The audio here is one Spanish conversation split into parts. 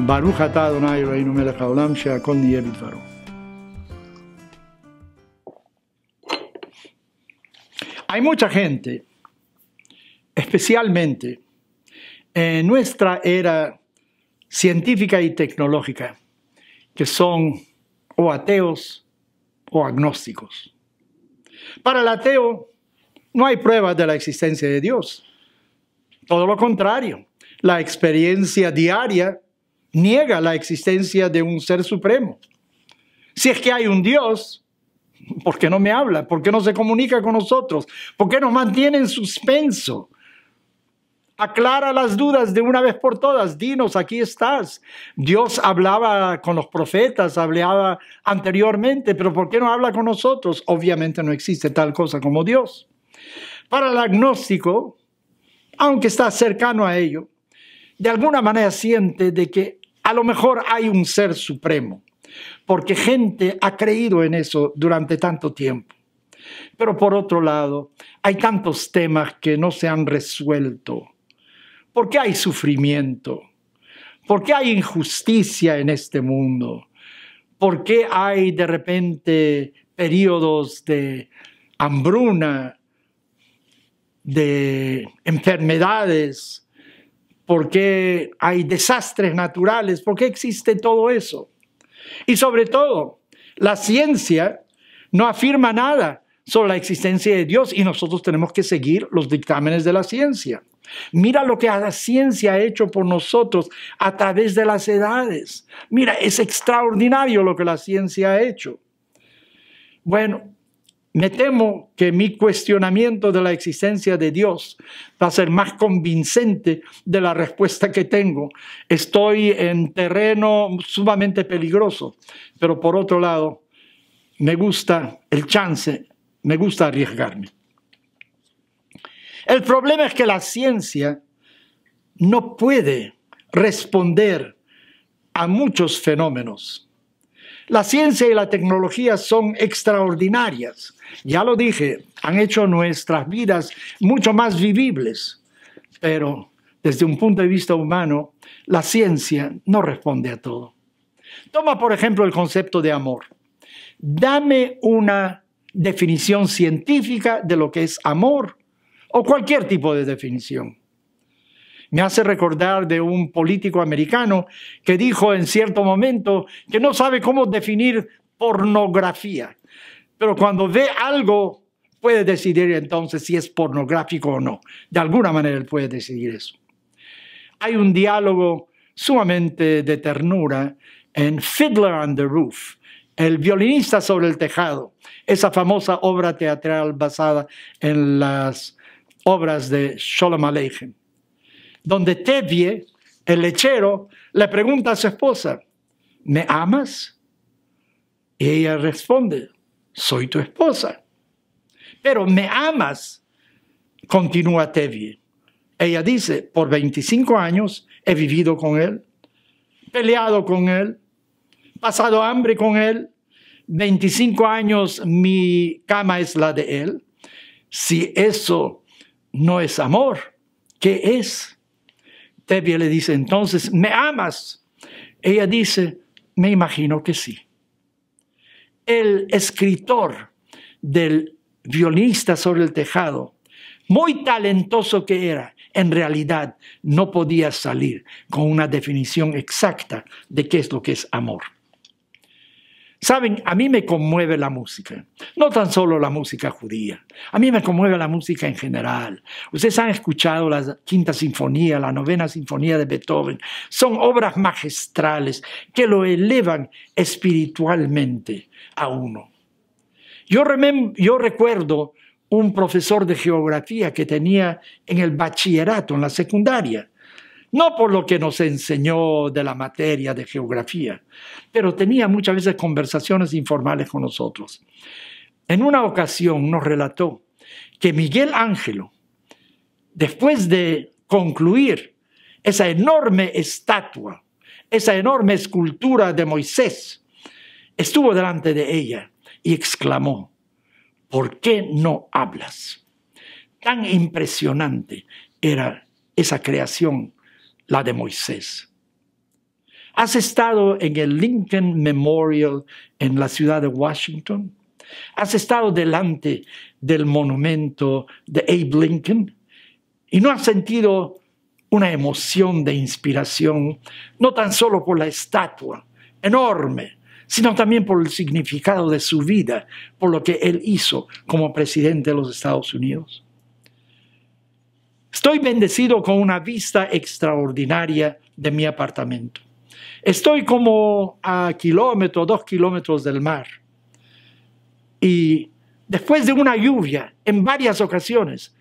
Hay mucha gente, especialmente en nuestra era científica y tecnológica, que son o ateos o agnósticos. Para el ateo no hay pruebas de la existencia de Dios. Todo lo contrario, la experiencia diaria niega la existencia de un ser supremo. Si es que hay un Dios, ¿por qué no me habla? ¿Por qué no se comunica con nosotros? ¿Por qué nos mantiene en suspenso? Aclara las dudas de una vez por todas. Dinos, aquí estás. Dios hablaba con los profetas, hablaba anteriormente, pero ¿por qué no habla con nosotros? Obviamente no existe tal cosa como Dios. Para el agnóstico, aunque está cercano a ello, de alguna manera siente de que a lo mejor hay un ser supremo, porque gente ha creído en eso durante tanto tiempo. Pero por otro lado, hay tantos temas que no se han resuelto. ¿Por qué hay sufrimiento? ¿Por qué hay injusticia en este mundo? ¿Por qué hay de repente periodos de hambruna, de enfermedades, por qué hay desastres naturales, por qué existe todo eso. Y sobre todo, la ciencia no afirma nada sobre la existencia de Dios y nosotros tenemos que seguir los dictámenes de la ciencia. Mira lo que la ciencia ha hecho por nosotros a través de las edades. Mira, es extraordinario lo que la ciencia ha hecho. Bueno, me temo que mi cuestionamiento de la existencia de Dios va a ser más convincente de la respuesta que tengo. Estoy en terreno sumamente peligroso, pero por otro lado, me gusta el chance, me gusta arriesgarme. El problema es que la ciencia no puede responder a muchos fenómenos. La ciencia y la tecnología son extraordinarias. Ya lo dije, han hecho nuestras vidas mucho más vivibles, pero desde un punto de vista humano, la ciencia no responde a todo. Toma, por ejemplo, el concepto de amor. Dame una definición científica de lo que es amor o cualquier tipo de definición me hace recordar de un político americano que dijo en cierto momento que no sabe cómo definir pornografía, pero cuando ve algo puede decidir entonces si es pornográfico o no. De alguna manera él puede decidir eso. Hay un diálogo sumamente de ternura en Fiddler on the Roof, el violinista sobre el tejado, esa famosa obra teatral basada en las obras de Sholem Aleichem donde Tevie, el lechero, le pregunta a su esposa, ¿me amas? Y ella responde, soy tu esposa. Pero ¿me amas? Continúa Tevie. Ella dice, por 25 años he vivido con él, peleado con él, pasado hambre con él, 25 años mi cama es la de él. Si eso no es amor, ¿qué es? Tebia le dice, entonces, ¿me amas? Ella dice, me imagino que sí. El escritor del violinista sobre el tejado, muy talentoso que era, en realidad no podía salir con una definición exacta de qué es lo que es amor. Saben, a mí me conmueve la música, no tan solo la música judía, a mí me conmueve la música en general. Ustedes han escuchado la quinta sinfonía, la novena sinfonía de Beethoven, son obras magistrales que lo elevan espiritualmente a uno. Yo, yo recuerdo un profesor de geografía que tenía en el bachillerato, en la secundaria, no por lo que nos enseñó de la materia de geografía, pero tenía muchas veces conversaciones informales con nosotros. En una ocasión nos relató que Miguel Ángelo, después de concluir esa enorme estatua, esa enorme escultura de Moisés, estuvo delante de ella y exclamó, ¿por qué no hablas? Tan impresionante era esa creación la de Moisés. ¿Has estado en el Lincoln Memorial en la ciudad de Washington? ¿Has estado delante del monumento de Abe Lincoln y no has sentido una emoción de inspiración, no tan solo por la estatua enorme, sino también por el significado de su vida, por lo que él hizo como presidente de los Estados Unidos? Estoy bendecido con una vista extraordinaria de mi apartamento. Estoy como a kilómetros, dos kilómetros del mar. Y después de una lluvia, en varias ocasiones,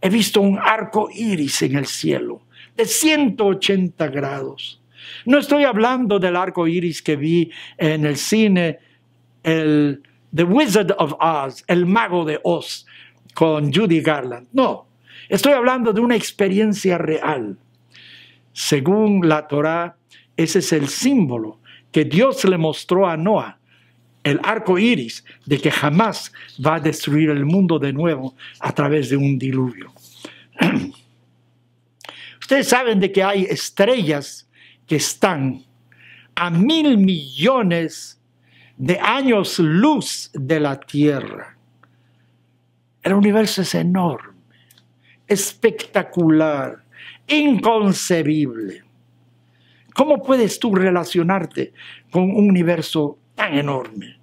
he visto un arco iris en el cielo de 180 grados. No estoy hablando del arco iris que vi en el cine, el The Wizard of Oz, el mago de Oz, con Judy Garland. No, Estoy hablando de una experiencia real. Según la Torá, ese es el símbolo que Dios le mostró a Noah, el arco iris, de que jamás va a destruir el mundo de nuevo a través de un diluvio. Ustedes saben de que hay estrellas que están a mil millones de años luz de la Tierra. El universo es enorme espectacular, inconcebible. ¿Cómo puedes tú relacionarte con un universo tan enorme?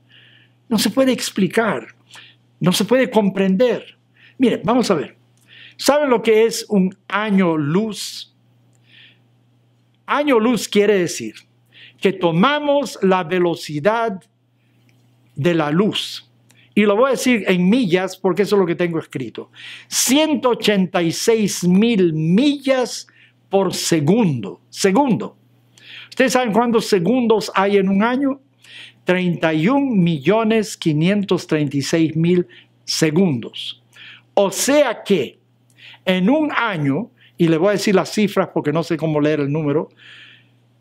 No se puede explicar, no se puede comprender. Mire, vamos a ver. ¿Saben lo que es un año luz? Año luz quiere decir que tomamos la velocidad de la luz. Y lo voy a decir en millas porque eso es lo que tengo escrito. 186 mil millas por segundo. Segundo. ¿Ustedes saben cuántos segundos hay en un año? 31 millones 536 mil segundos. O sea que en un año, y le voy a decir las cifras porque no sé cómo leer el número,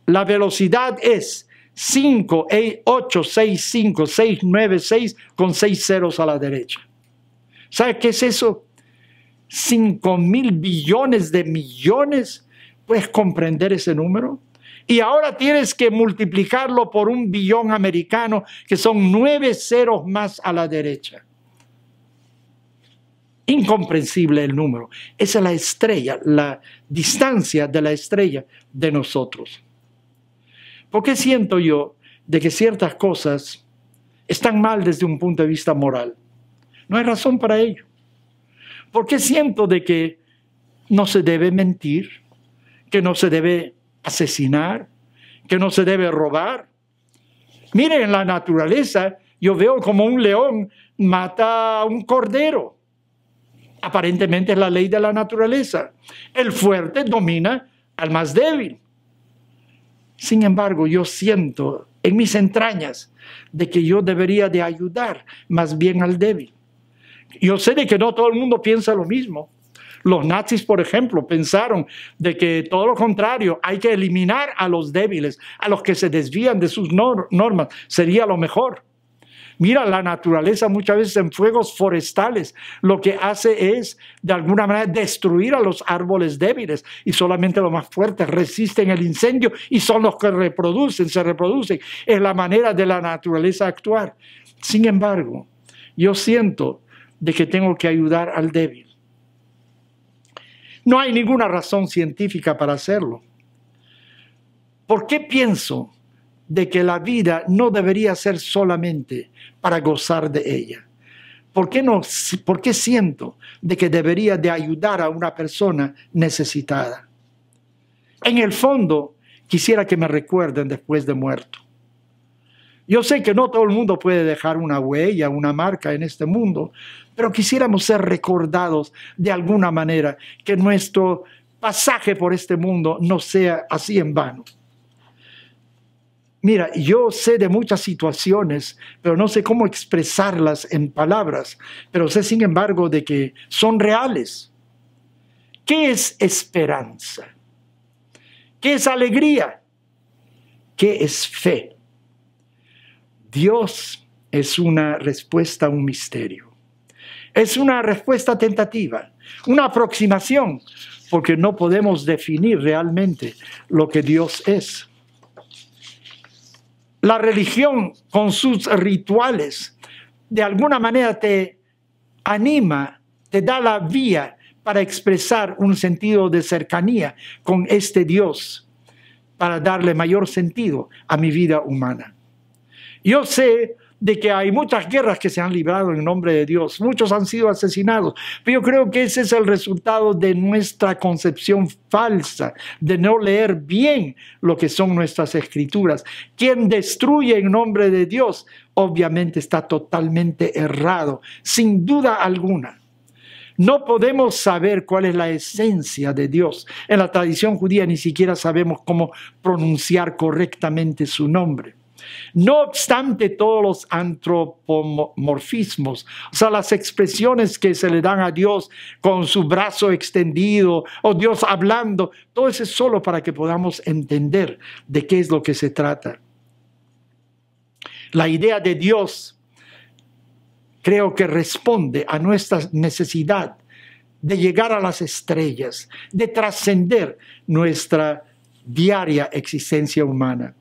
la velocidad es 5, 8, 6, 5, 6, 9, 6 con 6 ceros a la derecha. ¿Sabes qué es eso? 5 mil billones de millones. ¿Puedes comprender ese número? Y ahora tienes que multiplicarlo por un billón americano, que son nueve ceros más a la derecha. Incomprensible el número. Esa es la estrella, la distancia de la estrella de nosotros. ¿Por qué siento yo de que ciertas cosas están mal desde un punto de vista moral? No hay razón para ello. ¿Por qué siento de que no se debe mentir, que no se debe asesinar, que no se debe robar? Miren, en la naturaleza yo veo como un león mata a un cordero. Aparentemente es la ley de la naturaleza. El fuerte domina al más débil. Sin embargo, yo siento en mis entrañas de que yo debería de ayudar más bien al débil. Yo sé de que no todo el mundo piensa lo mismo. Los nazis, por ejemplo, pensaron de que todo lo contrario, hay que eliminar a los débiles, a los que se desvían de sus normas, sería lo mejor. Mira, la naturaleza muchas veces en fuegos forestales lo que hace es, de alguna manera, destruir a los árboles débiles y solamente los más fuertes resisten el incendio y son los que reproducen, se reproducen. Es la manera de la naturaleza actuar. Sin embargo, yo siento de que tengo que ayudar al débil. No hay ninguna razón científica para hacerlo. ¿Por qué pienso de que la vida no debería ser solamente para gozar de ella. ¿Por qué, no, ¿Por qué siento de que debería de ayudar a una persona necesitada? En el fondo, quisiera que me recuerden después de muerto. Yo sé que no todo el mundo puede dejar una huella, una marca en este mundo, pero quisiéramos ser recordados de alguna manera, que nuestro pasaje por este mundo no sea así en vano. Mira, yo sé de muchas situaciones, pero no sé cómo expresarlas en palabras, pero sé sin embargo de que son reales. ¿Qué es esperanza? ¿Qué es alegría? ¿Qué es fe? Dios es una respuesta a un misterio. Es una respuesta tentativa, una aproximación, porque no podemos definir realmente lo que Dios es la religión con sus rituales, de alguna manera te anima, te da la vía para expresar un sentido de cercanía con este Dios, para darle mayor sentido a mi vida humana. Yo sé de que hay muchas guerras que se han librado en nombre de Dios, muchos han sido asesinados. Pero yo creo que ese es el resultado de nuestra concepción falsa, de no leer bien lo que son nuestras escrituras. Quien destruye en nombre de Dios, obviamente está totalmente errado, sin duda alguna. No podemos saber cuál es la esencia de Dios. En la tradición judía ni siquiera sabemos cómo pronunciar correctamente su nombre. No obstante todos los antropomorfismos, o sea, las expresiones que se le dan a Dios con su brazo extendido o Dios hablando, todo eso es solo para que podamos entender de qué es lo que se trata. La idea de Dios creo que responde a nuestra necesidad de llegar a las estrellas, de trascender nuestra diaria existencia humana.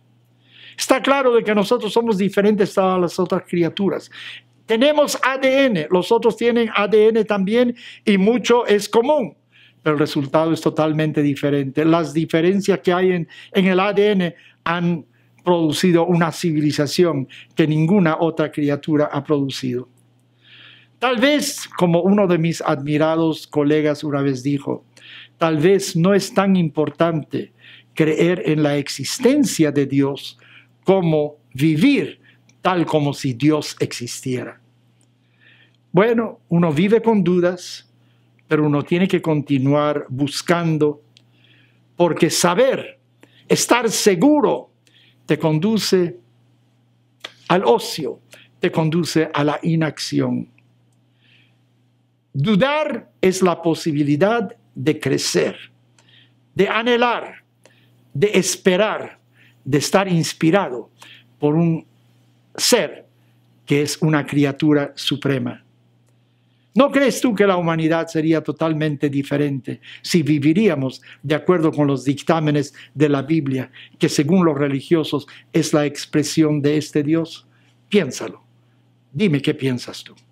Está claro de que nosotros somos diferentes a las otras criaturas. Tenemos ADN, los otros tienen ADN también y mucho es común, pero el resultado es totalmente diferente. Las diferencias que hay en, en el ADN han producido una civilización que ninguna otra criatura ha producido. Tal vez, como uno de mis admirados colegas una vez dijo, tal vez no es tan importante creer en la existencia de Dios cómo vivir tal como si Dios existiera. Bueno, uno vive con dudas, pero uno tiene que continuar buscando, porque saber, estar seguro, te conduce al ocio, te conduce a la inacción. Dudar es la posibilidad de crecer, de anhelar, de esperar, de estar inspirado por un ser que es una criatura suprema. ¿No crees tú que la humanidad sería totalmente diferente si viviríamos de acuerdo con los dictámenes de la Biblia, que según los religiosos es la expresión de este Dios? Piénsalo. Dime qué piensas tú.